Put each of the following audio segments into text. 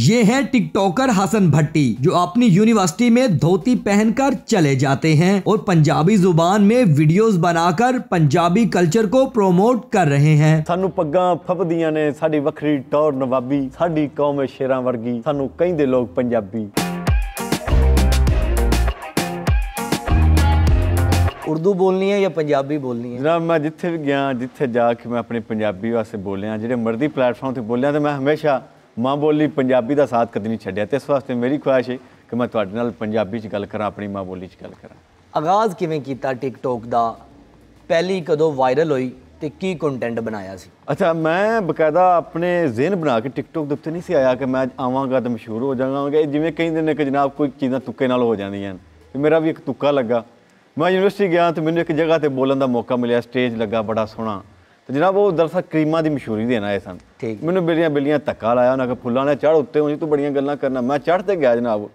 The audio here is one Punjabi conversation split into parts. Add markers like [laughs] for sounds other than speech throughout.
ये है टिकटॉकर हसन भट्टी जो अपनी यूनिवर्सिटी में धोती पहनकर चले जाते हैं और पंजाबी जुबान में वीडियोस बनाकर पंजाबी कल्चर को प्रमोट कर रहे हैं सानू ਸਾਨੂੰ ਪੱਗਾਂ ਫੱਬਦੀਆਂ ਨੇ ਸਾਡੀ ਵੱਖਰੀ ਟੌਰ ਨਵਾਬੀ ਸਾਡੀ ਕੌਮ वर्गी सानू ਸਾਨੂੰ दे लोग पंजाबी ਉਰਦੂ ਬੋਲਣੀ ਹੈ ਜਾਂ ਪੰਜਾਬੀ ਬੋਲਣੀ ਹੈ ਜਰਾ ਮੈਂ ਜਿੱਥੇ ਵੀ ਗਿਆ ਜਿੱਥੇ ਜਾ ਕੇ ਮੈਂ ਆਪਣੀ ਪੰਜਾਬੀ ਵਾਸਤੇ ਬੋਲਿਆ ਜਿਹੜੇ ਮਰਦੀ ਪਲੇਟਫਾਰਮ ਤੇ ਬੋਲਿਆ ਤੇ ਮੈਂ ਹਮੇਸ਼ਾ ਮਾਂ ਬੋਲੀ ਪੰਜਾਬੀ ਦਾ ਸਾਥ ਕਦੇ ਨਹੀਂ ਛੱਡਿਆ ਤੇ ਇਸ ਵਾਸਤੇ ਮੇਰੀ ਖੁਆਇਸ਼ ਹੈ ਕਿ ਮੈਂ ਤੁਹਾਡੇ ਨਾਲ ਪੰਜਾਬੀ 'ਚ ਗੱਲ ਕਰਾਂ ਆਪਣੀ ਮਾਂ ਬੋਲੀ 'ਚ ਗੱਲ ਕਰਾਂ ਆਗਾਜ਼ ਕਿਵੇਂ ਕੀਤਾ ਟਿਕਟੋਕ ਦਾ ਪਹਿਲੀ ਕਦੋਂ ਵਾਇਰਲ ਹੋਈ ਤੇ ਕੀ ਕੰਟੈਂਟ ਬਣਾਇਆ ਸੀ ਅੱਛਾ ਮੈਂ ਬਕਾਇਦਾ ਆਪਣੇ ਜ਼ਿਹਨ ਬਣਾ ਕੇ ਟਿਕਟੋਕ ਦੇ ਉੱਤੇ ਨਹੀਂ ਸੀ ਆਇਆ ਕਿ ਮੈਂ ਆਵਾਂਗਾ ਤਾਂ ਮਸ਼ਹੂਰ ਹੋ ਜਾਵਾਂਗਾ ਜਿਵੇਂ ਦਿਨ ਨੇ ਕਿ ਜਨਾਬ ਕੋਈ ਚੀਜ਼ਾਂ ਤੁੱਕੇ ਨਾਲ ਹੋ ਜਾਂਦੀਆਂ ਤੇ ਮੇਰਾ ਵੀ ਇੱਕ ਤੁੱਕਾ ਲੱਗਾ ਮੈਂ ਯੂਨੀਵਰਸਿਟੀ ਗਿਆ ਤੇ ਮੈਨੂੰ ਇੱਕ ਜਗ੍ਹਾ ਤੇ ਬੋਲਣ ਦਾ ਮੌਕਾ ਮਿਲਿਆ ਸਟੇਜ ਲੱਗਾ ਬੜਾ ਸੋਹਣਾ ਤੇ ਜਨਾਬ ਉਹ ਦਰਸਾ ਕਰੀਮਾਂ ਦੀ ਮਸ਼ਹੂਰੀ ਦੇਣਾ ਆਏ ਸਨ ਮੈਨੂੰ ਬਿੱਲੀਆਂ ਬਿੱਲੀਆਂ ਧੱਕਾ ਲਾਇਆ ਉਹਨਾਂ ਕੇ ਫੁੱਲਾਂ ਨੇ ਚੜ ਉੱਤੇ ਹੋਈ ਤੂੰ ਬੜੀਆਂ ਗੱਲਾਂ ਕਰਨਾ ਮੈਂ ਚੜ ਤੇ ਗਿਆ ਜਨਾਬ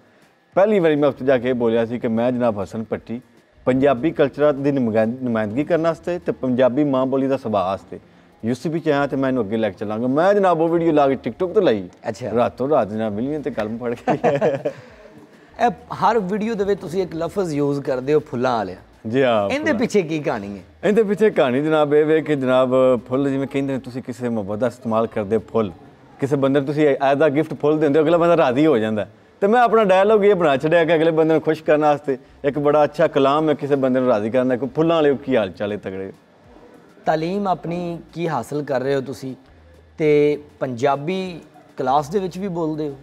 ਪਹਿਲੀ ਵਾਰੀ ਮੈਂ ਉੱਤੇ ਜਾ ਕੇ ਬੋਲਿਆ ਸੀ ਕਿ ਮੈਂ ਜਨਾਬ ਹਸਨ ਪੱਟੀ ਪੰਜਾਬੀ ਕਲਚਰ ਦੀ ਨੁਮਾਇੰਦਗੀ ਕਰਨ ਵਾਸਤੇ ਤੇ ਪੰਜਾਬੀ ਮਾਂ ਬੋਲੀ ਦਾ ਸੁਭਾਅ ਵਾਸਤੇ ਯੂਸੀਪੀ ਚ ਆਇਆ ਤੇ ਮੈਂ ਇਹਨੂੰ ਅੱਗੇ ਲੈ ਕੇ ਮੈਂ ਜਨਾਬ ਉਹ ਵੀਡੀਓ ਲਾ ਕੇ ਟਿਕਟੋਕ ਤੇ ਲਾਈ ਅੱਛਾ ਰਾਤੋਂ ਰਾਤ ਜਨਾਬ ਮਿਲੀਆਂ ਤੇ ਕਲਮ ਫੜ ਕੇ [laughs] ਇਹ ਹਰ ਵੀਡੀਓ ਦੇ ਵਿੱਚ ਤੁਸੀਂ ਇੱਕ ਲਫ਼ਜ਼ ਯੂਜ਼ ਕਰਦੇ ਹੋ ਫੁੱਲਾਂ ਵਾਲਿਆ ਜੀ ਆ ਇਹਦੇ ਪਿੱਛੇ ਕੀ ਕਹਾਣੀ ਹੈ ਇਹਦੇ ਪਿੱਛੇ ਕਹਾਣੀ ਜਨਾਬ ਇਹ ਵੇ ਕਿ ਜਨਾਬ ਫੁੱਲ ਜਿਵੇਂ ਕਹਿੰਦੇ ਨੇ ਤੁਸੀਂ ਕਿਸੇ ਮੁਹੱਬਤ ਦਾ ਇਸਤੇਮਾਲ ਕਰਦੇ ਫੁੱਲ ਕਿਸੇ ਬੰਦੇ ਨੂੰ ਤੁਸੀਂ ਐਜ਼ ਦਾ ਗਿਫਟ ਫੁੱਲ ਦਿੰਦੇ ਹੋ ਅਗਲਾ ਬੰਦਾ ਰਾਜ਼ੀ ਹੋ ਜਾਂਦਾ ਤੇ ਮੈਂ ਆਪਣਾ ਡਾਇਲੋਗ ਇਹ ਬਣਾ ਛੜਿਆ ਕਿ ਅਗਲੇ ਬੰਦੇ ਨੂੰ ਖੁਸ਼ ਕਰਨ ਵਾਸਤੇ ਇੱਕ ਬੜਾ ਅੱਛਾ ਕਲਾਮ ਹੈ ਕਿਸੇ ਬੰਦੇ ਨੂੰ ਰਾਜ਼ੀ ਕਰਨ ਦਾ ਕੋਈ ਫੁੱਲਾਂ ਵਾਲੇ ਕੀ ਹਾਲ ਚਾਲੇ ਤਗੜੇ تعلیم ਆਪਣੀ ਕੀ ਹਾਸਲ ਕਰ ਰਹੇ ਹੋ ਤੁਸੀਂ ਤੇ ਪੰਜਾਬੀ ਕਲਾਸ ਦੇ ਵਿੱਚ ਵੀ ਬੋਲਦੇ ਹੋ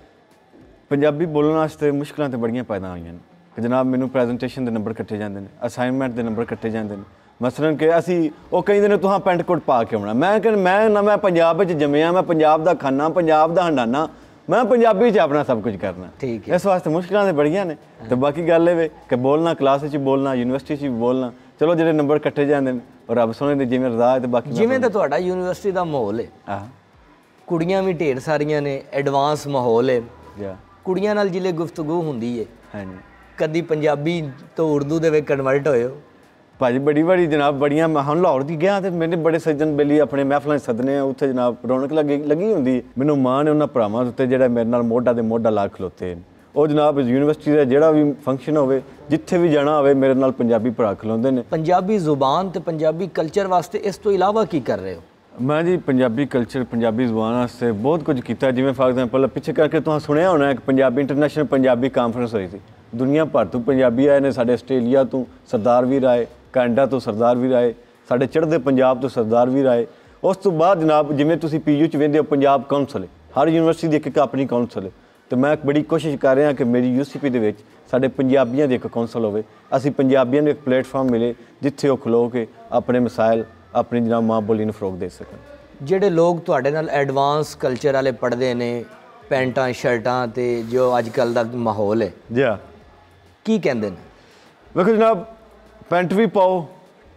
ਪੰਜਾਬੀ ਬੋਲਣ ਵਾਸਤੇ ਮੁਸ਼ਕਲਾਂ ਤੇ ਬੜੀਆਂ ਪੈਦਾ ਆਈਆਂ ਨੇ ਕਿ ਜਨਾਬ ਮੈਨੂੰ ਪ੍ਰੈਜੈਂਟੇਸ਼ਨ ਦੇ ਨੰਬਰ ਕੱਟੇ ਜਾਂਦੇ ਨੇ ਅਸਾਈਨਮੈਂਟ ਦੇ ਨੰਬਰ ਕੱਟੇ ਜਾਂਦੇ ਨੇ ਮਸਲਨ ਕਿ ਅਸੀਂ ਉਹ ਕਹਿੰਦੇ ਨੇ ਤੁਹਾਂ ਪੈਂਟ ਕੋਟ ਪਾ ਕੇ ਆਉਣਾ ਮੈਂ ਕਹਿੰਦਾ ਮੈਂ ਨਾ ਮੈਂ ਪੰਜਾਬ ਵਿੱਚ ਜੰਮਿਆ ਮੈਂ ਪੰਜਾਬ ਦਾ ਖਾਣਾ ਪੰਜਾਬ ਦਾ ਹੰਡਾਨਾ ਮੈਂ ਪੰਜਾਬੀ ਚ ਆਪਣਾ ਸਭ ਕੁਝ ਕਰਨਾ ਠੀਕ ਹੈ ਇਸ ਵਾਸਤੇ ਮੁਸ਼ਕਲਾਂ ਤੇ ਬੜੀਆਂ ਨੇ ਤੇ ਬਾਕੀ ਗੱਲ ਇਹ ਵੇ ਕਿ ਬੋਲਣਾ ਕਲਾਸ ਵਿੱਚ ਬੋਲਣਾ ਯੂਨੀਵਰਸਿਟੀ ਵਿੱਚ ਬੋਲਣਾ ਚਲੋ ਜਿਹੜੇ ਨੰਬਰ ਕੱਟੇ ਜਾਂਦੇ ਨੇ ਔਰ ਰੱਬ ਸੋਹਣੇ ਦੀ ਜਿਵੇਂ ਰਜ਼ਾ ਹੈ ਤੇ ਬਾਕੀ ਜਿਵੇਂ ਤਾਂ ਤੁਹਾਡਾ ਯੂਨੀਵਰਸਿਟੀ ਦਾ ਮਾਹੌਲ ਹੈ ਆਹ ਕੁੜੀਆਂ ਵੀ ਢੇਰ ਸਾਰੀਆਂ ਨੇ ਐਡਵਾਂਸ ਮਾਹੌਲ ਹੈ ਕੁੜੀਆਂ ਨਾਲ ਜਿਲੇ ਗੁਫ਼ਤਗੂ ਹੁੰਦੀ ਹੈ ਹਾਂਜੀ ਕਦੀ ਪੰਜਾਬੀ ਤੋਂ ਉਰਦੂ ਦੇ ਵਿੱਚ ਕਨਵਰਟ ਹੋਏ ਹੋ ਭਾਜੀ ਬੜੀ ਬੜੀ ਜਨਾਬ ਬੜੀਆਂ ਮਹਾਨ ਲਾਹੌਰ ਦੀ ਗਿਆ ਤੇ ਮੈਨੇ ਬੜੇ ਸੱਜਣ ਬੇਲੀ ਆਪਣੇ ਮਹਿਫਲਾਂ 'ਚ ਸੱਦਨੇ ਆ ਉੱਥੇ ਜਨਾਬ ਰੌਣਕ ਲੱਗੀ ਲੱਗੀ ਹੁੰਦੀ ਮੈਨੂੰ ਮਾਂ ਨੇ ਉਹਨਾਂ ਭਰਾਵਾਂ ਉੱਤੇ ਜਿਹੜਾ ਮੇਰੇ ਨਾਲ ਮੋਢਾ ਦੇ ਮੋਢਾ ਲਾ ਖਲੋਤੇ ਉਹ ਜਨਾਬ ਇਸ ਯੂਨੀਵਰਸਿਟੀ ਦਾ ਜਿਹੜਾ ਵੀ ਫੰਕਸ਼ਨ ਹੋਵੇ ਜਿੱਥੇ ਵੀ ਜਾਣਾ ਹੋਵੇ ਮੇਰੇ ਨਾਲ ਪੰਜਾਬੀ ਭਰਾ ਖਲੋਂਦੇ ਨੇ ਪੰਜਾਬੀ ਜ਼ੁਬਾਨ ਤੇ ਪੰਜਾਬੀ ਕਲਚਰ ਵਾਸਤੇ ਇਸ ਤੋਂ ਇਲਾਵਾ ਕੀ ਕਰ ਰਹੇ ਹੋ ਮੈਂ ਜੀ ਪੰਜਾਬੀ ਕਲਚਰ ਪੰਜਾਬੀ ਜ਼ੁਬਾਨ ਵਾਸਤੇ ਬਹੁਤ ਕੁਝ ਕੀਤਾ ਜਿਵੇਂ ਫਾਰ ਐਗਜ਼ਾਮਪਲ ਪਿੱਛੇ ਕਰਕੇ ਤੁਸੀਂ ਸੁਣਿਆ ਹੋਣਾ ਕਿ ਪੰਜਾਬੀ ਇੰਟਰਨੈਸ਼ਨਲ ਪੰਜਾਬੀ ਕਾਨਫਰੰਸ ਹੋਈ ਸੀ ਦੁਨੀਆ ਭਰ ਤੋਂ ਪੰਜਾਬੀ ਆਏ ਨੇ ਸਾਡੇ ਆਸਟ੍ਰੇਲੀਆ ਤੋਂ ਸਰਦਾਰ ਵੀਰ ਆਏ ਕੈਨੇਡਾ ਤੋਂ ਸਰਦਾਰ ਵੀਰ ਆਏ ਸਾਡੇ ਚੜ੍ਹਦੇ ਪੰਜਾਬ ਤੋਂ ਸਰਦਾਰ ਵੀਰ ਆਏ ਉਸ ਤੋਂ ਬਾਅਦ ਜਨਾਬ ਜਿਵੇਂ ਤੁਸੀਂ ਪੀਯੂ ਚ ਵੇਂਦੇ ਹੋ ਪੰਜਾਬ ਕਾਉਂਸਲ ਹਰ ਯੂਨੀਵਰਸਿਟੀ ਦੀ ਇੱਕ ਆਪਣੀ ਕਾਉਂਸਲ ਤੇ ਮੈਂ ਬੜੀ ਕੋਸ਼ਿਸ਼ ਕਰ ਰਿਹਾ ਕਿ ਮੇਰੀ ਯੂਸੀਪੀ ਦੇ ਵਿੱਚ ਸਾਡੇ ਪੰਜਾਬੀਆਂ ਦੀ ਇੱਕ ਕਾਉਂਸਲ ਹੋਵੇ ਅਸੀਂ ਪੰਜਾਬੀਆਂ ਨੂੰ ਇੱਕ ਪਲੇਟਫਾਰਮ ਮਿਲੇ ਜਿੱਥੇ ਉਹ ਖਲੋ ਕੇ ਆਪਣੇ ਮਸਾਇਲ ਆਪਣੀ ਜਨਾਬ ਮਾਂ ਬੋਲੀ ਨੂੰ ਫਰੋਗ ਦੇ ਸਕਣ ਜਿਹੜੇ ਲੋਕ ਤੁਹਾਡੇ ਨਾਲ ਐਡਵਾਂਸ ਕਲਚਰ ਵਾਲੇ ਪੜਦੇ ਨੇ ਪੈਂਟਾਂ ਸ਼ਰਟਾਂ ਤੇ ਜੋ ਅੱਜ ਕੱਲ ਦਾ ਮਾਹੌਲ ਹੈ ਜੀ ਕੀ ਕਹਿੰਦੇ ਨੇ ਵੇਖੋ ਜਨਾਬ ਪੈਂਟ ਵੀ ਪਾਓ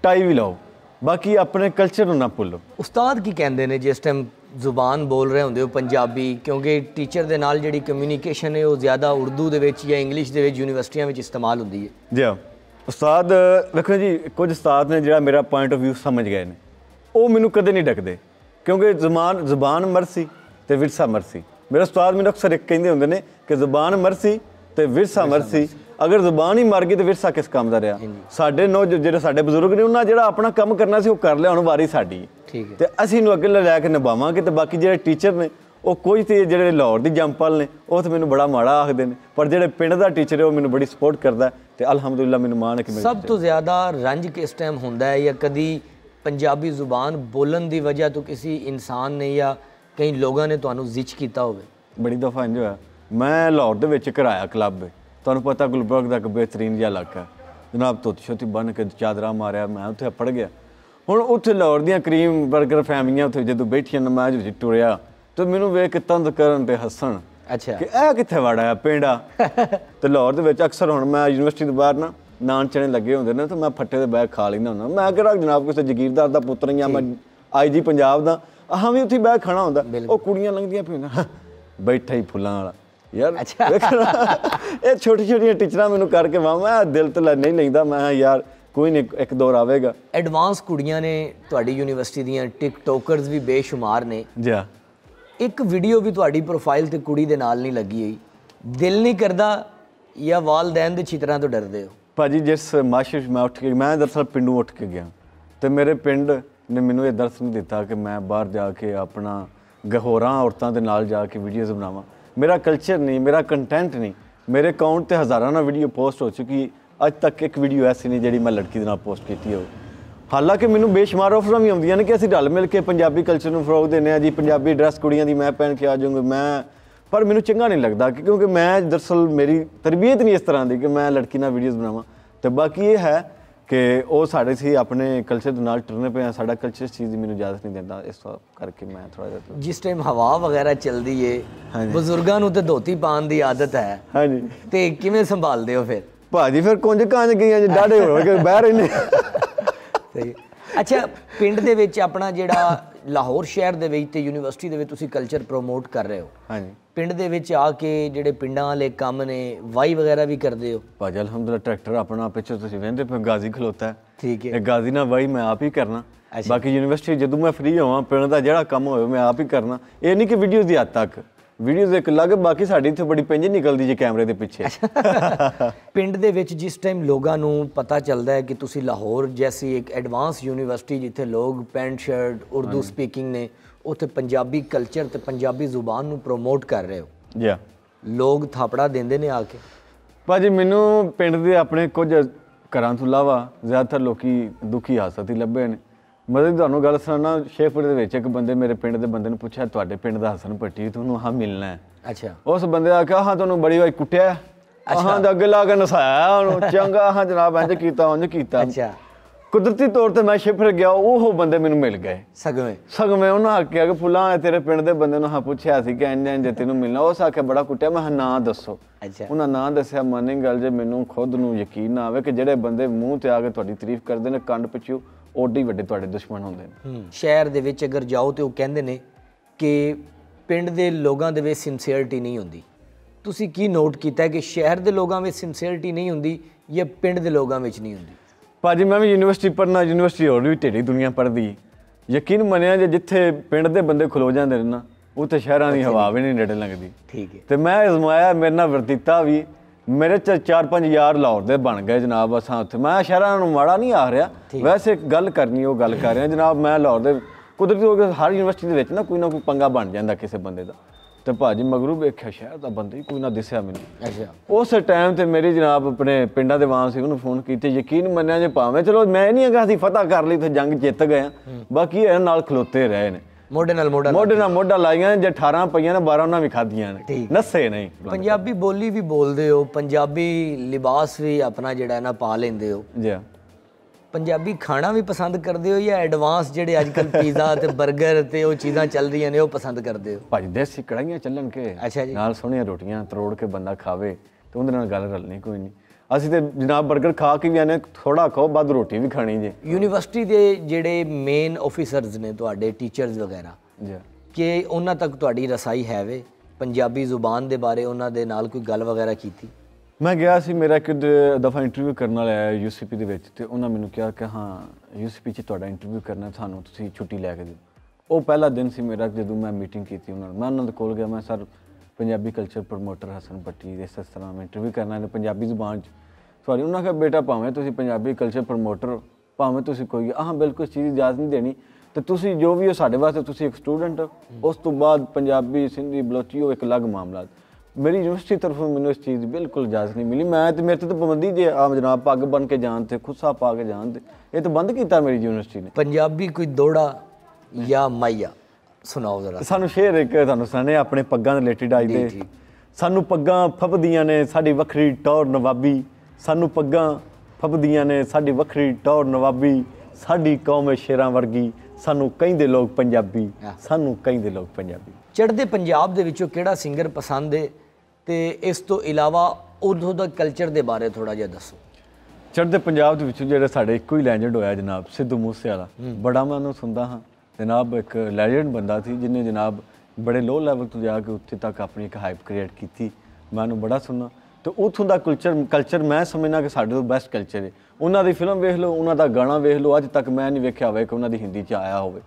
ਟਾਈ ਵੀ ਲਾਓ ਬਾਕੀ ਆਪਣੇ ਕਲਚਰ ਨੂੰ ਨਾ ਭੁੱਲੋ ਉਸਤਾਦ ਕੀ ਕਹਿੰਦੇ ਨੇ ਜਿਸ ਟਾਈਮ ਜ਼ੁਬਾਨ ਬੋਲ ਰਹੇ ਹੁੰਦੇ ਹੋ ਪੰਜਾਬੀ ਕਿਉਂਕਿ ਟੀਚਰ ਦੇ ਨਾਲ ਜਿਹੜੀ ਕਮਿਊਨੀਕੇਸ਼ਨ ਹੈ ਉਹ ਜ਼ਿਆਦਾ ਉਰਦੂ ਦੇ ਵਿੱਚ ਜਾਂ ਇੰਗਲਿਸ਼ ਦੇ ਵਿੱਚ ਯੂਨੀਵਰਸਿਟੀਆਂ ਵਿੱਚ ਇਸਤੇਮਾਲ ਹੁੰਦੀ ਹੈ ਜੀ ਹਾਂ ਉਸਤਾਦ ਵੇਖੋ ਜੀ ਕੁਝ ਉਸਤਾਦ ਨੇ ਜਿਹੜਾ ਮੇਰਾ ਪੁਆਇੰਟ ਆਫ View ਸਮਝ ਗਏ ਨੇ ਉਹ ਮੈਨੂੰ ਕਦੇ ਨਹੀਂ ਡੱਕਦੇ ਕਿਉਂਕਿ ਜ਼ਬਾਨ ਜ਼ਬਾਨ ਮਰਸੀ ਤੇ ਵਿਰਸਾ ਮਰਸੀ ਮੇਰਾ ਉਸਤਾਦ ਮੈਨੂੰ ਅਕਸਰ ਇੱਕ ਕਹਿੰਦੇ ਹੁੰਦੇ ਨੇ ਕਿ ਜ਼ਬਾਨ ਮਰਸੀ ਤੇ ਵਿਰਸਾ ਮਰਸੀ ਅਗਰ ਜ਼ੁਬਾਨ ਹੀ ਮਰ ਗਈ ਤੇ ਫਿਰ ਸਾ ਕਿਸ ਕੰਮ ਦਾ ਰਿਹਾ ਸਾਡੇ ਨੋ ਜਿਹੜੇ ਸਾਡੇ ਬਜ਼ੁਰਗ ਨੇ ਉਹਨਾਂ ਜਿਹੜਾ ਆਪਣਾ ਕੰਮ ਕਰਨਾ ਸੀ ਉਹ ਕਰ ਲਿਆ ਹੁਣ ਵਾਰੀ ਸਾਡੀ ਠੀਕ ਹੈ ਤੇ ਅਸੀਂ ਨੂੰ ਅੱਗੇ ਲੈ ਕੇ ਨਿਭਾਵਾਂਗੇ ਤੇ ਬਾਕੀ ਜਿਹੜੇ ਟੀਚਰ ਨੇ ਉਹ ਕੋਈ ਤੇ ਜਿਹੜੇ ਲਾਹੌਰ ਦੀ ਜੰਪਲ ਨੇ ਉਹ ਤੇ ਮੈਨੂੰ ਬੜਾ ਮਾੜਾ ਆਖਦੇ ਨੇ ਪਰ ਜਿਹੜੇ ਪਿੰਡ ਦਾ ਟੀਚਰ ਹੈ ਉਹ ਮੈਨੂੰ ਬੜੀ ਸਪੋਰਟ ਕਰਦਾ ਤੇ ਅਲਹਮਦੁਲਿਲਾ ਮੈਨੂੰ ਮਾਣ ਹੈ ਕਿ ਸਭ ਤੋਂ ਜ਼ਿਆਦਾ ਰੰਜ ਕਿਸ ਟਾਈਮ ਹੁੰਦਾ ਹੈ ਜਾਂ ਕਦੀ ਪੰਜਾਬੀ ਜ਼ੁਬਾਨ ਬੋਲਣ ਦੀ ਵਜ੍ਹਾ ਤੋਂ ਕਿਸੇ ਇਨਸਾਨ ਨੇ ਜਾਂ ਕਈ ਲੋਕਾਂ ਨੇ ਤੁਹਾਨੂੰ ਜ਼ਿਚ ਕੀਤਾ ਹੋਵੇ ਬੜੀ ਦਫਾ ਇੰਜ ਹੋਇਆ ਮੈਂ ਲਾਹੌਰ ਦੇ ਵਿੱਚ ਕਰਾਇਆ ਕਲੱਬ ਹੈ ਤੁਹਾਨੂੰ ਪਤਾ ਗੁਲਬਰਗ ਦਾ ਇੱਕ ਬਿਹਤਰੀਨ ਜਿਹਾ ਇਲਾਕਾ ਜਨਾਬ ਤੋਂ ਛੋਟੀ ਬਣ ਕੇ ਚਾਦਰਾ ਮਾਰਿਆ ਮੈਂ ਉੱਥੇ ਅਪੜ ਗਿਆ ਹੁਣ ਉੱਥੇ ਲਾਹੌਰ ਦੀਆਂ ਕਰੀਮ 버ਗਰ ਫੈਮਲੀਆਂ ਉੱਥੇ ਜਦੋਂ ਬੈਠੀਆਂ ਨਮਾਜ਼ ਵਿੱਚ ਟੁਰਿਆ ਤੇ ਮੈਨੂੰ ਵੇਖ ਕੇ ਤੰਦ ਕਰਨ ਤੇ ਹੱਸਣ ਅੱਛਾ ਕਿ ਇਹ ਕਿੱਥੇ ਵੜਾ ਆ ਪਿੰਡਾ [laughs] ਤੇ ਲਾਹੌਰ ਦੇ ਵਿੱਚ ਅਕਸਰ ਹੁਣ ਮੈਂ ਯੂਨੀਵਰਸਿਟੀ ਦੇ ਬਾਹਰ ਨਾ ਨਾਨ ਚਣੇ ਲੱਗੇ ਹੁੰਦੇ ਨੇ ਤੇ ਮੈਂ ਫੱਟੇ ਦੇ ਬੈਗ ਖਾ ਲੈਂਦਾ ਹੁੰਦਾ ਮੈਂ ਕਿਹੜਾ ਜਨਾਬ ਕਿਸੇ ਜ਼ਗੀਰਦਾਰ ਦਾ ਪੁੱਤਰ ਜਾਂ ਮੈਂ ਆਈਜੀ ਪੰਜਾਬ ਦਾ ਆਹਾਂ ਵੀ ਉੱਥੇ ਬੈਗ ਖਾਣਾ ਹੁੰਦਾ ਉਹ ਕੁੜੀਆਂ ਲੰਘਦੀਆਂ ਪਈਆਂ ਬੈਠਾ ਹੀ ਫੁੱਲਾਂ ਵਾਲਾ ਯਾਰ ਇਹ ਛੋਟੀ ਛੋਟੀਆਂ ਟੀਚਰਾਂ ਮੈਨੂੰ ਕਰਕੇ ਵਾ ਮੈਂ ਦਿਲ ਤੇ ਨਹੀਂ ਲੈਂਦਾ ਮੈਂ ਯਾਰ ਕੋਈ ਨਹੀਂ ਇੱਕ ਦੌਰ ਆਵੇਗਾ ਐਡਵਾਂਸ ਕੁੜੀਆਂ ਨੇ ਤੁਹਾਡੀ ਯੂਨੀਵਰਸਿਟੀ ਦੀਆਂ ਟਿਕਟੋਕਰਸ ਵੀ ਬੇਸ਼ੁਮਾਰ ਨੇ ਜੀ ਇੱਕ ਵੀਡੀਓ ਵੀ ਤੁਹਾਡੀ ਪ੍ਰੋਫਾਈਲ ਤੇ ਕੁੜੀ ਦੇ ਨਾਲ ਨਹੀਂ ਲੱਗੀ ਹੋਈ ਦਿਲ ਨਹੀਂ ਕਰਦਾ ਜਾਂ ਵਾਲਦੈਨ ਦੇ ਚਿਤਰਾਂ ਤੋਂ ਡਰਦੇ ਹੋ ਭਾਜੀ ਜਿਸ ਮਾਸ਼ਿਸ਼ ਮੈਂ ਉੱਠ ਕੇ ਮੈਂ ਦਰਸਲ ਪਿੰਡੋਂ ਉੱਠ ਕੇ ਗਿਆ ਤੇ ਮੇਰੇ ਪਿੰਡ ਨੇ ਮੈਨੂੰ ਇਹ ਦਰਸ ਨਹੀਂ ਦਿੱਤਾ ਕਿ ਮੈਂ ਬਾਹਰ ਜਾ ਕੇ ਆਪਣਾ ਗਹੋਰਾ ਔਰਤਾਂ ਦੇ ਨਾਲ ਜਾ ਕੇ ਵੀਡੀਓਜ਼ ਬਣਾਵਾਂ ਮੇਰਾ ਕਲਚਰ ਨਹੀਂ ਮੇਰਾ ਕੰਟੈਂਟ ਨਹੀਂ ਮੇਰੇ ਅਕਾਊਂਟ ਤੇ ਹਜ਼ਾਰਾਂ ਨਾ ਵੀਡੀਓ ਪੋਸਟ ਹੋ ਚੁੱਕੀ ਅੱਜ ਤੱਕ ਇੱਕ ਵੀਡੀਓ ਐਸੀ ਨਹੀਂ ਜਿਹੜੀ ਮੈਂ ਲੜਕੀ ਦੇ ਨਾਲ ਪੋਸਟ ਕੀਤੀ ਹੋਵੇ ਹਾਲਾਂਕਿ ਮੈਨੂੰ ਬੇਸ਼ੁਮਾਰ ਆਫਰਾਂ ਵੀ ਆਉਂਦੀਆਂ ਨੇ ਕਿ ਅਸੀਂ ਢਲ ਮਿਲ ਕੇ ਪੰਜਾਬੀ ਕਲਚਰ ਨੂੰ ਫਰੋਗ ਦਿੰਨੇ ਆ ਜੀ ਪੰਜਾਬੀ ਡਰੈਸ ਕੁੜੀਆਂ ਦੀ ਮੈਂ ਪਹਿਨ ਕੇ ਆ ਜਾਊਂਗਾ ਮੈਂ ਪਰ ਮੈਨੂੰ ਚੰਗਾ ਨਹੀਂ ਲੱਗਦਾ ਕਿਉਂਕਿ ਮੈਂ ਦਰਸਲ ਮੇਰੀ ਤਰਬੀਅਤ ਨਹੀਂ ਇਸ ਤਰ੍ਹਾਂ ਦੀ ਕਿ ਮੈਂ ਲੜਕੀ ਨਾਲ ਵੀਡੀਓਜ਼ ਬਣਾਵਾਂ ਤੇ ਬਾਕੀ ਇਹ ਹੈ ਕਿ ਉਹ ਸਾਡੇ ਸੀ ਆਪਣੇ ਕਲਚਰ ਦੇ ਨਾਲ ਟਰਨੇ ਪਏ ਸਾਡਾ ਕਲਚਰ ਇਸ ਚੀਜ਼ ਦੀ ਮੈਨੂੰ ਇਜਾਜ਼ਤ ਨਹੀਂ ਦਿੰਦਾ ਇਸ ਕਰਕੇ ਮੈਂ ਥੋੜਾ ਜਿਹਾ ਜਿਸ ਟਾਈਮ ਹਵਾ ਵਗੈਰਾ ਚੱਲਦੀ ਏ ਬਜ਼ੁਰਗਾਂ ਨੂੰ ਤੇ ਧੋਤੀ ਪਾਣ ਦੀ ਆਦਤ ਹੈ ਹਾਂਜੀ ਤੇ ਕਿਵੇਂ ਸੰਭਾਲਦੇ ਹੋ ਫਿਰ ਭਾਜੀ ਫਿਰ ਕੁੰਝ ਕਾਂਜ ਗਈਆਂ ਜੇ ਡਾੜੇ ਹੋ ਕੇ ਬਾਹਰ ਇੰਨੇ ਸਹੀ ਅੱਛਾ ਪਿੰਡ ਦੇ ਵਿੱਚ ਆਪਣਾ ਜਿਹੜਾ ਲਾਹੌਰ ਸ਼ਹਿਰ ਦੇ ਵਿੱਚ ਤੇ ਯੂਨੀਵਰਸਿਟੀ ਦੇ ਵਿੱਚ ਤੁਸੀਂ ਕਲਚਰ ਪ੍ਰੋਮੋਟ ਕਰ ਰਹੇ ਹੋ ਹਾਂਜੀ ਪਿੰਡ ਦੇ ਵਿੱਚ ਆ ਕੇ ਜਿਹੜੇ ਪਿੰਡਾਂ ਵਾਲੇ ਕੰਮ ਨੇ ਵਾਈ ਵਗੈਰਾ ਵੀ ਕਰਦੇ ਹੋ ਭਾਜੀ ਅਲਹਮਦੁਲਿਲਾ ਟਰੈਕਟਰ ਆਪਣਾ ਪਿੱਛੇ ਤੁਸੀਂ ਵੇਂਦੇ ਪਏ ਗਾਜ਼ੀ ਖਲੋਤਾ ਠੀਕ ਹੈ ਗਾਜ਼ੀ ਨਾਲ ਵਾਈ ਮੈਂ ਆਪ ਹੀ ਕਰਨਾ ਬਾਕੀ ਯੂਨੀਵਰਸਿਟੀ ਜਦੋਂ ਮੈਂ ਫ੍ਰੀ ਹੋਵਾਂ ਪਿੰਡ ਦਾ ਜਿਹੜਾ ਕੰਮ ਹੋਵੇ ਮੈਂ ਆਪ ਹੀ ਕਰਨਾ ਇਹ ਨਹੀਂ ਕਿ ਵੀਡੀਓ ਦੀ ਹੱਦ ਤੱਕ ਵੀਡੀਓ ਦੇ ਇੱਕ ਲੱਗ ਬਾਕੀ ਸਾਡੀ ਇੱਥੇ ਬੜੀ ਪਿੰਜ ਨਿਕਲਦੀ ਜੀ ਕੈਮਰੇ ਦੇ ਪਿੱਛੇ [laughs] ਪਿੰਡ ਦੇ ਵਿੱਚ ਜਿਸ ਟਾਈਮ ਲੋਕਾਂ ਨੂੰ ਪਤਾ ਚੱਲਦਾ ਹੈ ਕਿ ਤੁਸੀਂ ਲਾਹੌਰ ਜੈਸੀ ਇੱਕ ਐਡਵਾਂਸ ਯੂਨੀਵਰਸਿਟੀ ਜਿੱਥੇ ਲੋਕ ਪੈਂਟ ਸ਼ਰਟ ਉਰਦੂ ਸਪੀਕਿੰਗ ਨੇ ਉੱਥੇ ਪੰਜਾਬੀ ਕਲਚਰ ਤੇ ਪੰਜਾਬੀ ਜ਼ੁਬਾਨ ਨੂੰ ਪ੍ਰੋਮੋਟ ਕਰ ਰਹੇ ਹੋ ਜੀ ਲੋਕ ਥਾਪੜਾ ਦਿੰਦੇ ਨੇ ਆ ਕੇ ਭਾਜੀ ਮੈਨੂੰ ਪਿੰਡ ਦੇ ਆਪਣੇ ਕੁਝ ਘਰਾਂ ਤੋਂ ਇਲਾਵਾ ਜ਼ਿਆਦਾਤਰ ਲੋਕੀ ਦੁਖੀ ਹਾਸਤ ਹੀ ਲੱਭੇ ਨੇ ਮਤਲਬ ਤੁਹਾਨੂੰ ਗੱਲ ਸੁਣਾਣਾ ਸ਼ੇਫਪੁਰ ਦੇ ਵਿੱਚ ਇੱਕ ਬੰਦੇ ਮੇਰੇ ਪਿੰਡ ਦੇ ਬੰਦੇ ਨੂੰ ਪੁੱਛਿਆ ਤੁਹਾਡੇ ਪਿੰਡ ਦਾ ਹਸਨ ਪੱਟੀ ਤੁਹਾਨੂੰ ਹਾਂ ਮਿਲਣਾ ਅੱਛਾ ਉਸ ਬੰਦੇ ਆ ਕਿਹਾ ਹਾਂ ਤੁਹਾਨੂੰ ਬੜੀ ਵਾਰੀ ਕੁੱਟਿਆ ਹਾਂ ਦਾ ਅੱਗੇ ਲਾ ਕੇ ਨਸਾਇਆ ਉਹਨੂੰ [laughs] ਚੰਗਾ ਹਾਂ ਜਨਾਬ ਇੰਜ ਕੀਤਾ ਉਹਨੇ ਕੀਤਾ ਅੱਛਾ ਕੁਦਰਤੀ ਤੌਰ ਤੇ ਮੈਂ ਸ਼ੇਫਪੁਰ ਗਿਆ ਉਹ ਬੰਦੇ ਮੈਨੂੰ ਮਿਲ ਗਏ ਸਗਵੇਂ ਸਗਵੇਂ ਉਹਨਾਂ ਆਖਿਆ ਕਿ ਫੁੱਲਾਂ ਤੇਰੇ ਪਿੰਡ ਦੇ ਬੰਦੇ ਨੂੰ ਹਾਂ ਪੁੱਛਿਆ ਸੀ ਕਿ ਇੰਨੇ ਇੰਨੇ ਤੈਨੂੰ ਮਿਲਣਾ ਉਹ ਸਾਖੇ ਬੜਾ ਕੁੱਟਿਆ ਮੈਂ ਨਾਂ ਦੱਸੋ ਅੱਛਾ ਉਹਨਾਂ ਨਾਂ ਦੱਸਿਆ ਮੰਨੇ ਗੱਲ ਜੇ ਮੈਨੂੰ ਖੁਦ ਨੂੰ ਯਕੀਨ ਨਾ ਆਵੇ ਕਿ ਜਿਹੜੇ ਬੰਦੇ ਮੂੰਹ ਤੇ ਆ ਕੇ ਤੁਹਾਡੀ ਤਾਰੀਫ ਕਰਦੇ ਨੇ ਕੰਡ ਪਿੱਛੋਂ ਓਡੀ ਵੱਡੇ ਤੁਹਾਡੇ ਦੁਸ਼ਮਣ ਹੁੰਦੇ ਨੇ ਸ਼ਹਿਰ ਦੇ ਵਿੱਚ ਅਗਰ ਜਾਓ ਤੇ ਉਹ ਕਹਿੰਦੇ ਨੇ ਕਿ ਪਿੰਡ ਦੇ ਲੋਕਾਂ ਦੇ ਵਿੱਚ ਸਿਨਸੀਅਰਟੀ ਨਹੀਂ ਹੁੰਦੀ ਤੁਸੀਂ ਕੀ ਨੋਟ ਕੀਤਾ ਕਿ ਸ਼ਹਿਰ ਦੇ ਲੋਕਾਂ ਵਿੱਚ ਸਿਨਸੀਅਰਟੀ ਨਹੀਂ ਹੁੰਦੀ ਜਾਂ ਪਿੰਡ ਦੇ ਲੋਕਾਂ ਵਿੱਚ ਨਹੀਂ ਹੁੰਦੀ ਭਾਜੀ ਮੈਂ ਵੀ ਯੂਨੀਵਰਸਿਟੀ ਪੜਨਾ ਯੂਨੀਵਰਸਿਟੀ ਹੋਰ ਵੀ ਢੇੜੀ ਦੁਨੀਆ ਪੜਦੀ ਯਕੀਨ ਮੰਨਿਆ ਜੇ ਜਿੱਥੇ ਪਿੰਡ ਦੇ ਬੰਦੇ ਖਲੋ ਜਾਂਦੇ ਨੇ ਨਾ ਉੱਥੇ ਸ਼ਹਿਰਾਂ ਦੀ ਹਵਾ ਵੀ ਨਹੀਂ ਨੇੜੇ ਲੱਗਦੀ ਠੀਕ ਹੈ ਤੇ ਮੈਂ ਅਜ਼ਮਾਇਆ ਮੇਰੇ ਨਾਲ ਵਰਤੀਤਾ ਵੀ ਮੇਰੇ ਚ ਚਾਰ ਪੰਜ ਯਾਰ ਲਾਹੌਰ ਦੇ ਬਣ ਗਏ ਜਨਾਬ ਅਸਾਂ ਉੱਥੇ ਮੈਂ ਸ਼ਹਿਰਾਂ ਨੂੰ ਮਾੜਾ ਨਹੀਂ ਆ ਰਿਹਾ ਵੈਸੇ ਗੱਲ ਕਰਨੀ ਉਹ ਗੱਲ ਕਰ ਰਿਹਾ ਜਨਾਬ ਮੈਂ ਲਾਹੌਰ ਦੇ ਕੁਦਰਤੀ ਗਿਆ ਹਰ ਯੂਨੀਵਰਸਿਟੀ ਦੇ ਵਿੱਚ ਨਾ ਕੋਈ ਨਾ ਕੋਈ ਪੰਗਾ ਬਣ ਜਾਂਦਾ ਕਿਸੇ ਬੰਦੇ ਦਾ ਤੇ ਭਾਜੀ ਮਗਰੂ ਵੇਖਿਆ ਸ਼ਹਿਰ ਦਾ ਬੰਦਾ ਹੀ ਕੋਈ ਨਾ ਦਿਸਿਆ ਮੈਨੂੰ ਅੱਛਾ ਉਸ ਟਾਈਮ ਤੇ ਮੇਰੇ ਜਨਾਬ ਆਪਣੇ ਪਿੰਡਾਂ ਦੇ ਵਾਂ ਸੀ ਉਹਨੂੰ ਫੋਨ ਕੀਤੇ ਯਕੀਨ ਮੰਨਿਆ ਜੇ ਭਾਵੇਂ ਚਲੋ ਮੈਂ ਨਹੀਂ ਅਗਾ ਸੀ ਫਤਹ ਕਰ ਲਈ ਤੇ ਜੰਗ ਜਿੱਤ ਗਏ ਬਾਕੀ ਇਹ ਨਾਲ ਖਲੋਤੇ ਰਹੇ ਨੇ ਮੋਢੇ ਨਾਲ ਮੋਢਾ ਮੋਢੇ ਨਾਲ ਮੋਢਾ ਲਾਈਆਂ ਜੇ 18 ਪਈਆਂ ਨੇ 12 ਉਹਨਾਂ ਵੀ ਖਾਧੀਆਂ ਨੇ ਨਸੇ ਨਹੀਂ ਪੰਜਾਬੀ ਬੋਲੀ ਵੀ ਬੋਲਦੇ ਹੋ ਪੰਜਾਬੀ ਲਿਬਾਸ ਵੀ ਆਪਣਾ ਜਿਹੜਾ ਨਾ ਪਾ ਲੈਂਦੇ ਹੋ ਜੀ ਪੰਜਾਬੀ ਖਾਣਾ ਵੀ ਪਸੰਦ ਕਰਦੇ ਹੋ ਜਾਂ ਐਡਵਾਂਸ ਜਿਹੜੇ ਅੱਜ ਕੱਲ ਪੀਜ਼ਾ ਤੇ 버ਗਰ ਤੇ ਉਹ ਚੀਜ਼ਾਂ ਚੱਲ ਰਹੀਆਂ ਨੇ ਉਹ ਪਸੰਦ ਕਰਦੇ ਹੋ ਭਾਜੀ ਦੇਸੀ ਕੜਾਈਆਂ ਚੱਲਣ ਕੇ ਨਾਲ ਸੋਹਣੀਆਂ ਰੋਟੀਆਂ ਤਰੋੜ ਕੇ ਬੰਦਾ ਖਾਵੇ ਤੇ ਉਹਦੇ ਨਾਲ ਗੱਲ ਰਲਣੀ ਕੋਈ ਨਹੀਂ ਅਸੀਂ ਤੇ ਜਨਾਬ 버ਗਰ ਖਾ ਕੇ ਵੀ ਆਨੇ ਥੋੜਾ ਖਾਓ ਬਾਅਦ ਰੋਟੀ ਵੀ ਖਾਣੀ ਜੇ ਯੂਨੀਵਰਸਿਟੀ ਦੇ ਜਿਹੜੇ ਮੇਨ ਆਫੀਸਰਸ ਨੇ ਤੁਹਾਡੇ ਟੀਚਰਸ ਵਗੈਰਾ ਜੀ ਕਿ ਉਹਨਾਂ ਤੱਕ ਤੁਹਾਡੀ ਰਸਾਈ ਹੈ ਵੇ ਪੰਜਾਬੀ ਜ਼ੁਬਾਨ ਦੇ ਬਾਰੇ ਉਹਨਾਂ ਦੇ ਨਾਲ ਕੋਈ ਗੱਲ ਵਗੈਰਾ ਕੀਤੀ ਮੈਂ ਗਿਆ ਸੀ ਮੇਰਾ ਇੱਕ ਦਫਾ ਇੰਟਰਵਿਊ ਕਰਨ ਵਾਲਾ ਆਇਆ ਯੂਸੀਪੀ ਦੇ ਵਿੱਚ ਤੇ ਉਹਨਾਂ ਮੈਨੂੰ ਕਿਹਾ ਕਿ ਹਾਂ ਯੂਸੀਪੀ 'ਚ ਤੁਹਾਡਾ ਇੰਟਰਵਿਊ ਕਰਨਾ ਤੁਹਾਨੂੰ ਤੁਸੀਂ ਛੁੱਟੀ ਲੈ ਕੇ ਦਿਓ ਉਹ ਪਹਿਲਾ ਦਿਨ ਸੀ ਮੇਰਾ ਜਦੋਂ ਮੈਂ ਮੀਟਿੰਗ ਕੀਤੀ ਉਹਨਾਂ ਨਾਲ ਮੈਂ ਉਹਨਾਂ ਦੇ ਕੋਲ ਗਿਆ ਮੈਂ sir Punjabi culture promoter Hasan Patti ਦੇ ਸਸਤਰਾ ਮੈਂ ਇੰਟਰਵਿਊ ਕਰਨਾ ਨੇ ਪੰਜਾਬੀ ਜ਼ੁਬਾਨ ਚ ਸੌਰੀ ਉਹਨਾਂ ਦਾ ਬੇਟਾ ਭਾਵੇਂ ਤੁਸੀਂ ਪੰਜਾਬੀ ਕਲਚਰ ਪ੍ਰਮੋਟਰ ਭਾਵੇਂ ਤੁਸੀਂ ਕੋਈ ਆਹ ਬਿਲਕੁਲ ਚੀਜ਼ ਇਜਾਜ਼ਤ ਨਹੀਂ ਦੇਣੀ ਤੇ ਤੁਸੀਂ ਜੋ ਵੀ ਹੋ ਸਾਡੇ ਵਾਸਤੇ ਤੁਸੀਂ ਇੱਕ ਸਟੂਡੈਂਟ ਉਸ ਤੋਂ ਬਾਅਦ ਪੰਜਾਬੀ ਸਿੰਧੀ ਬਲੋਚੀ ਉਹ ਇੱਕ ਅਲੱਗ ਮਾਮਲਾ ਮੇਰੀ ਯੂਨੀਵਰਸਿਟੀ ਤਰਫੋਂ ਮੈਨੂੰ ਇਸ ਚੀਜ਼ ਦੀ ਬਿਲਕੁਲ ਇਜਾਜ਼ਤ ਨਹੀਂ ਮਿਲੀ ਮੈਂ ਤੇ ਮੇਰੇ ਤੇ ਪਾਬੰਦੀ ਜੇ ਆਮ ਜਨਾਬ ਪੱਗ ਬਣ ਕੇ ਜਾਣ ਤੇ ਖੁੱਸਾ ਪਾ ਕੇ ਜਾਣ ਤੇ ਇਹ ਤਾਂ ਬੰਦ ਕੀਤਾ ਮੇਰੀ ਯੂਨੀਵਰਸਿਟੀ ਨੇ ਪੰਜਾਬੀ ਕੋਈ ਦੋੜਾ ਜਾਂ ਮਾਇਆ ਸੁਣਾਓ ਜ਼ਰਾ ਸਾਨੂੰ ਸ਼ੇਰ ਇੱਕ ਤੁਹਾਨੂੰ ਸੁਣਾਣੇ ਆਪਣੇ ਪੱਗਾਂ ਦੇ ਰਿਲੇਟਡ ਅੱਜ ਦੇ ਸਾਨੂੰ ਪੱਗਾਂ ਫੱਬਦੀਆਂ ਨੇ ਸਾਡੀ ਵੱਖਰੀ ਟੌਰ ਨਵਾਬੀ ਸਾਨੂੰ ਪੱਗਾਂ ਫੱਬਦੀਆਂ ਨੇ ਸਾਡੀ ਵੱਖਰੀ ਟੌਰ ਨਵਾਬੀ ਸਾਡੀ ਕੌਮ ਸ਼ੇਰਾਂ ਵਰਗੀ ਸਾਨੂੰ ਕਹਿੰਦੇ ਲੋਕ ਪੰਜਾਬੀ ਸਾਨੂੰ ਕਹਿੰਦੇ ਲੋਕ ਪੰਜਾਬੀ ਚੜ੍ਹਦੇ ਪੰਜਾਬ ਦੇ ਵਿੱਚੋਂ ਕਿਹੜਾ ਸਿੰਗਰ ਪਸੰਦ ਹੈ ਤੇ ਇਸ ਤੋਂ ਇਲਾਵਾ ਉਦੋਂ ਦਾ ਕਲਚਰ ਦੇ ਬਾਰੇ ਥੋੜਾ ਜਿਹਾ ਦੱਸੋ ਚੜ੍ਹਦੇ ਪੰਜਾਬ ਦੇ ਵਿੱਚੋਂ ਜਿਹੜਾ ਸਾਡੇ ਇੱਕੋ ਹੀ ਲੈਜੈਂਡ ਹੋਇਆ ਜਨਾਬ ਸਿੱਧੂ ਮੂਸੇਵਾਲਾ ਬੜਾ ਮੈਂ ਉਹਨੂੰ ਸੁਣਦਾ ਹਾਂ ਜਨਾਬ ਇੱਕ ਲੈਜੈਂਡ ਬੰਦਾ ਸੀ ਜਿਨੇ ਜਨਾਬ ਬੜੇ ਲੋ ਲੈਵਲ ਤੋਂ ਜਾ ਕੇ ਉੱਥੇ ਤੱਕ ਆਪਣੀ ਇੱਕ ਹਾਈਪ ਕ੍ਰੀਏਟ ਕੀਤੀ ਮੈਂ ਉਹਨੂੰ ਬੜਾ ਸੁਣਨਾ ਤੇ ਉਥੋਂ ਦਾ ਕਲਚਰ ਕਲਚਰ ਮੈਂ ਸਮਝਣਾ ਕਿ ਸਾਡੇ ਤੋਂ ਬੈਸਟ ਕਲਚਰ ਹੈ ਉਹਨਾਂ ਦੀ ਫਿਲਮ ਵੇਖ ਲਓ ਉਹਨਾਂ ਦਾ ਗਾਣਾ ਵੇਖ ਲਓ ਅੱਜ ਤੱਕ ਮੈਂ ਨਹੀਂ ਵੇਖਿਆ ਹੋਵੇ ਕਿ ਉਹਨਾਂ ਦੀ ਹਿੰਦੀ 'ਚ ਆਇਆ ਹੋਵੇ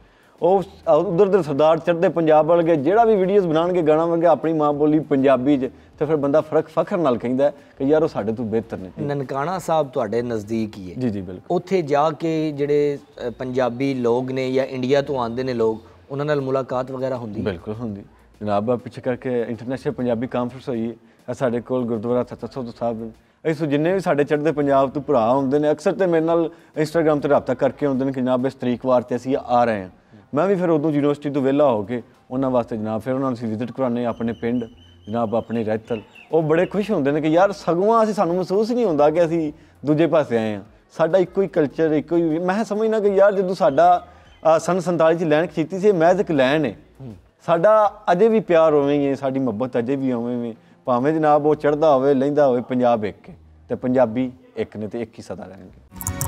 ਉਹ ਉਧਰ ਦੇ ਸਰਦਾਰ ਚੜਦੇ ਪੰਜਾਬ ਵਾਲ ਕੇ ਜਿਹੜਾ ਵੀ ਵੀਡੀਓਜ਼ ਬਣਾਣਗੇ ਗਾਣਾ ਵਰਗੇ ਆਪਣੀ ਮਾਂ ਬੋਲੀ ਪੰਜਾਬੀ 'ਚ ਤੇ ਫਿਰ ਬੰਦਾ ਫਰਕ ਫਖਰ ਨਾਲ ਕਹਿੰਦਾ ਕਿ ਯਾਰ ਉਹ ਸਾਡੇ ਤੋਂ ਬਿਹਤਰ ਨੇ ਨਨਕਾਣਾ ਸਾਹਿਬ ਤੁਹਾਡੇ ਨਜ਼ਦੀਕ ਹੀ ਹੈ ਜੀ ਜੀ ਬਿਲਕੁਲ ਉੱਥੇ ਜਾ ਕੇ ਜਿਹੜੇ ਪੰਜਾਬੀ ਲੋਕ ਨੇ ਜਾਂ ਇੰਡੀਆ ਤੋਂ ਆਉਂਦੇ ਨੇ ਲੋਕ ਉਹਨਾਂ ਨਾਲ ਮੁਲਾਕਾਤ ਵਗੈਰਾ ਹੁੰਦੀ ਬਿਲਕੁਲ ਹੁੰਦੀ ਜਨਾਬ ਪਿੱਛੇ ਕਰਕੇ ਇੰਟਰਨੈਸ਼ਨਲ ਪੰਜਾਬੀ ਕਾਨਫਰੰਸ ਹੋਈ ਹੈ ਸਾਡੇ ਕੋਲ ਗੁਰਦੁਆਰਾ ਤਤਸੋਦ ਸਾਹਿਬ ਇਸ ਜਿੰਨੇ ਵੀ ਸਾਡੇ ਚੜ੍ਹਦੇ ਪੰਜਾਬ ਤੋਂ ਭਰਾ ਹੁੰਦੇ ਨੇ ਅਕਸਰ ਤੇ ਮੇਰੇ ਨਾਲ ਇੰਸਟਾਗ੍ਰam ਤੇ ਰابطਾ ਕਰਕੇ ਹੁੰਦੇ ਨੇ ਕਿ ਜਨਾਬ ਇਸ ਤਰੀਕ ਵਾਰ ਤੇ ਅਸੀਂ ਆ ਰਹੇ ਹਾਂ ਮੈਂ ਵੀ ਫਿਰ ਉਦੋਂ ਯੂਨੀਵਰਸਿਟੀ ਤੋਂ ਵਿਹਲਾ ਹੋ ਕੇ ਉਹਨਾਂ ਵਾਸਤੇ ਜਨਾਬ ਫਿਰ ਉਹਨਾਂ ਨੂੰ ਅਸੀਂ ਵਿਜ਼ਿਟ ਕਰਾਉਣੇ ਆਪਣੇ ਪਿੰਡ ਜਨਾਬ ਆਪਣੇ ਰਹਿਤਲ ਉਹ ਬੜੇ ਖੁਸ਼ ਹੁੰਦੇ ਨੇ ਕਿ ਯਾਰ ਸਗੋਂ ਅਸੀਂ ਸਾਨੂੰ ਮਹਿਸੂਸ ਨਹੀਂ ਹੁੰਦਾ ਕਿ ਅਸੀਂ ਦੂਜੇ ਪਾਸੇ ਆਏ ਆ ਸਾਡਾ ਇੱਕੋ ਹੀ ਕਲਚਰ ਇੱਕੋ ਹੀ ਮੈਂ ਸਮਝਣਾ ਕਿ ਯਾਰ ਜਦੋਂ ਸਾਡਾ ਸਨ 47 ਚ ਲੈਂਡ ਖੀਤੀ ਸੀ ਮੈਂ ਇੱਕ ਲੈਂਡ ਹੈ ਸਾਡਾ ਅਜੇ ਵੀ ਪਿਆਰ ਉਵੇਂ ਹੀ ਸਾਡੀ ਮੁਹੱਬਤ ਅਜੇ ਵੀ ਉਵੇਂ ਭਾਵੇਂ ਜਨਾਬ ਉਹ ਚੜਦਾ ਹੋਵੇ ਲੈਂਦਾ ਹੋਵੇ ਪੰਜਾਬ ਇੱਕ ਤੇ ਪੰਜਾਬੀ ਇੱਕ ਨੇ ਤੇ ਇੱਕ ਹੀ ਸਦਾ ਰਹਿਣਗੇ